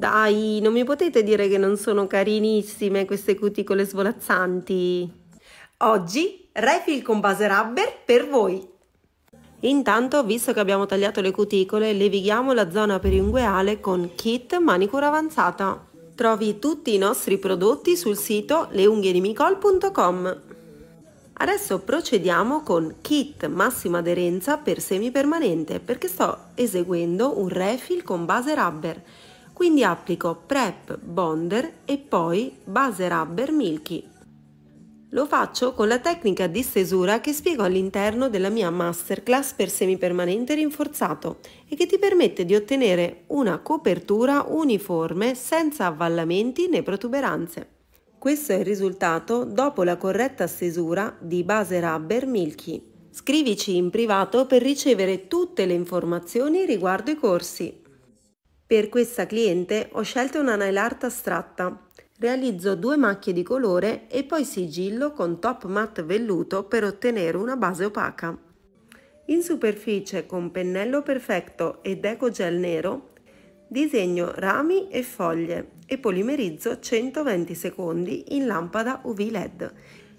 Dai, non mi potete dire che non sono carinissime queste cuticole svolazzanti. Oggi refill con base rubber per voi. Intanto, visto che abbiamo tagliato le cuticole, levighiamo la zona periungueale con kit manicura avanzata. Trovi tutti i nostri prodotti sul sito leunghiedimicol.com. Adesso procediamo con kit massima aderenza per semi permanente perché sto eseguendo un refill con base rubber quindi applico prep bonder e poi base rubber milky. Lo faccio con la tecnica di stesura che spiego all'interno della mia masterclass per semipermanente rinforzato e che ti permette di ottenere una copertura uniforme senza avvallamenti né protuberanze. Questo è il risultato dopo la corretta stesura di base rubber Milky. Scrivici in privato per ricevere tutte le informazioni riguardo i corsi. Per questa cliente ho scelto una nail art astratta. Realizzo due macchie di colore e poi sigillo con top matte velluto per ottenere una base opaca. In superficie con pennello perfetto e deco gel nero disegno rami e foglie e polimerizzo 120 secondi in lampada UV LED.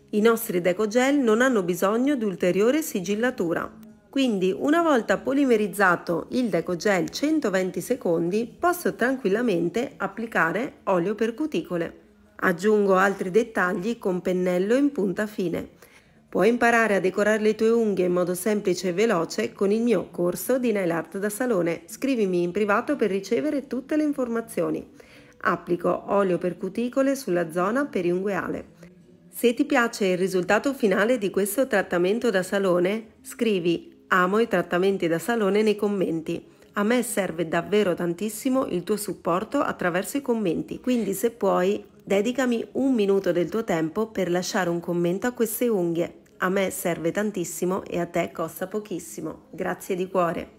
I nostri deco gel non hanno bisogno di ulteriore sigillatura. Quindi una volta polimerizzato il decogel 120 secondi posso tranquillamente applicare olio per cuticole. Aggiungo altri dettagli con pennello in punta fine. Puoi imparare a decorare le tue unghie in modo semplice e veloce con il mio corso di nail art da salone. Scrivimi in privato per ricevere tutte le informazioni. Applico olio per cuticole sulla zona periungueale. Se ti piace il risultato finale di questo trattamento da salone, scrivi Amo i trattamenti da salone nei commenti. A me serve davvero tantissimo il tuo supporto attraverso i commenti, quindi se puoi dedicami un minuto del tuo tempo per lasciare un commento a queste unghie. A me serve tantissimo e a te costa pochissimo. Grazie di cuore.